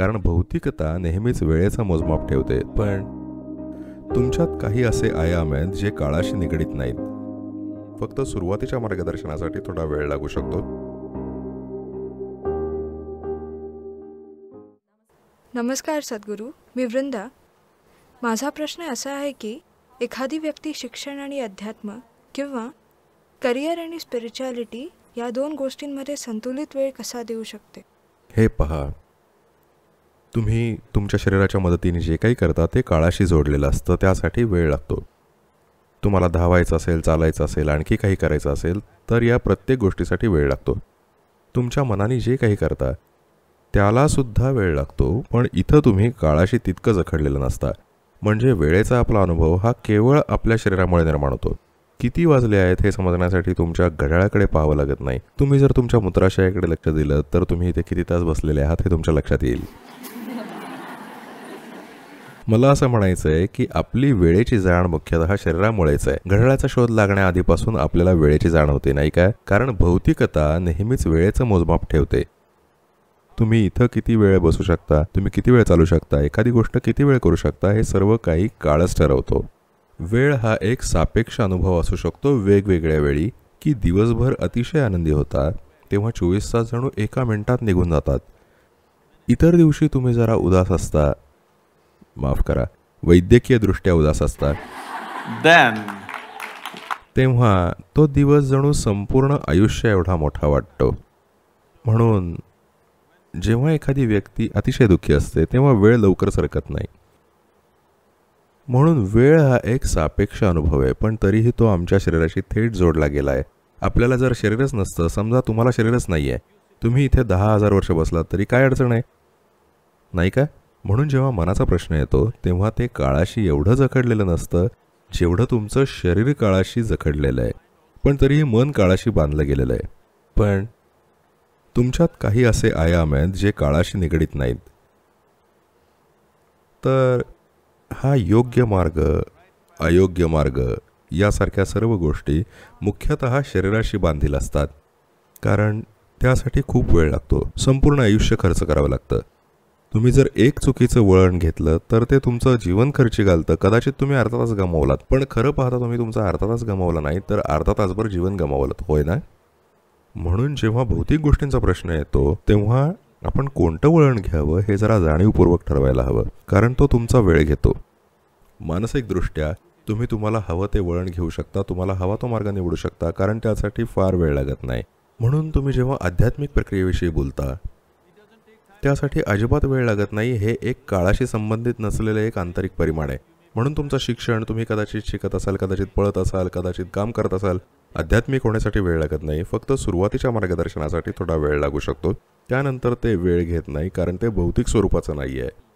कारण भौतिकता नेहमीच वेळेचा मोजमाप ठेवते पण तुमच्यात काही असे आयाम आहेत जे काळाशी निगडीत नाहीत फक्त सुरुवातीच्या मार्गदर्शनासाठी थोडा वेळ लागू शकतो नमस्कार सद्गुरू मी वृंदा माझा प्रश्न असा आहे की एखादी व्यक्ती शिक्षण आणि अध्यात्म किंवा करिअर आणि स्पिरिच्युअलिटी या दोन गोष्टींमध्ये संतुलित वेळ कसा देऊ शकते हे पहा तुम्ही तुमच्या शरीराच्या मदतीने जे काही करता ते काळाशी जोडलेलं असतं त्यासाठी वेळ लागतो तुम्हाला धावायचं असेल चालायचं असेल आणखी काही करायचं असेल तर या प्रत्येक गोष्टीसाठी वेळ लागतो तुमच्या मनाने जे काही करता त्यालासुद्धा वेळ लागतो पण इथं तुम्ही काळाशी तितकं जखडलेलं नसता म्हणजे वेळेचा आपला अनुभव हा केवळ आपल्या शरीरामुळे निर्माण होतो किती वाजले आहेत हे समजण्यासाठी तुमच्या घड्याळाकडे पाहावं लागत नाही तुम्ही जर तुमच्या मूत्राशयाकडे लक्ष दिलं तर तुम्ही इथे किती तास बसलेले आहात हे तुमच्या लक्षात येईल मला असं म्हणायचं आहे की आपली वेळेची जाण मुख्यतः शरीरामुळेच आहे घड्याळाचा शोध लागण्याआधीपासून आपल्याला वेळेची जाण होते नाही काय कारण भौतिकता नेहमीच वेळेचं मोजमाप ठेवते तुम्ही इथं किती वेळ बसू शकता तुम्ही किती वेळ चालू शकता एखादी गोष्ट किती वेळ करू शकता हे सर्व काही काळच ठरवतो वेळ हा एक सापेक्ष अनुभव असू शकतो वेगवेगळ्या वेळी की दिवसभर अतिशय आनंदी होता तेव्हा चोवीस तास जणू एका मिनिटात निघून जातात इतर दिवशी तुम्ही जरा उदास असता माफ करा वैद्यकीय दृष्ट्या उदास असतात तेव्हा तो दिवस जणू संपूर्ण आयुष्य एवढा मोठा वाटतो म्हणून जेव्हा एखादी व्यक्ती अतिशय दुःखी असते तेव्हा वेळ लवकर सरकत नाही म्हणून वेळ हा एक सापेक्ष अनुभव आहे पण तरीही तो आमच्या शरीराशी थेट जोडला गेला आहे आपल्याला जर शरीरच नसतं समजा तुम्हाला शरीरच नाही आहे तुम्ही इथे दहा हजार वर्ष बसलात तरी काय अडचण आहे नाही का म्हणून जेव्हा मनाचा प्रश्न येतो तेव्हा ते काळाशी एवढं जखडलेलं नसतं जेवढं तुमचं शरीर काळाशी जखडलेलं आहे पण तरीही मन काळाशी बांधलं गेलेलं आहे पण तुमच्यात काही असे आयाम आहेत जे काळाशी निगडीत नाहीत तर हा योग्य मार्ग अयोग्य मार्ग यासारख्या सर्व गोष्टी मुख्यतः शरीराशी बांधील असतात कारण त्यासाठी खूप वेळ लागतो संपूर्ण आयुष्य खर्च करावं लागतं तुम्ही जर एक चुकीचं वळण घेतलं तर ते तुमचं जीवन खर्ची घालतं कदाचित तुम्ही अर्धा तास गमावलात पण खरं पाहता तुम्ही तुमचा अर्धा तास गमावला नाही तर अर्धा तासभर जीवन गमावलं होय ना म्हणून जेव्हा भौतिक गोष्टींचा प्रश्न येतो तेव्हा आपण कोणतं वळण घ्यावं हे जरा जाणीवपूर्वक ठरवायला हवं कारण तो तुमचा वेळ घेतो मानसिकदृष्ट्या तुम्ही तुम्हाला हवं ते वळण घेऊ शकता तुम्हाला हवा तो मार्ग निवडू शकता कारण त्यासाठी फार वेळ लागत नाही म्हणून तुम्ही जेव्हा आध्यात्मिक प्रक्रियेविषयी बोलता त्यासाठी अजिबात वेळ लागत नाही हे एक काळाशी संबंधित नसलेलं एक आंतरिक परिमाण आहे म्हणून तुमचं शिक्षण तुम्ही कदाचित शिकत असाल कदाचित पळत असाल कदाचित काम करत असाल आध्यात्मिक होण्यासाठी वेळ लागत नाही फक्त सुरुवातीच्या मार्गदर्शनासाठी थोडा वेळ लागू शकतो त्यानंतर ते वेळ घेत नाही कारण ते भौतिक स्वरूपाचं नाही आहे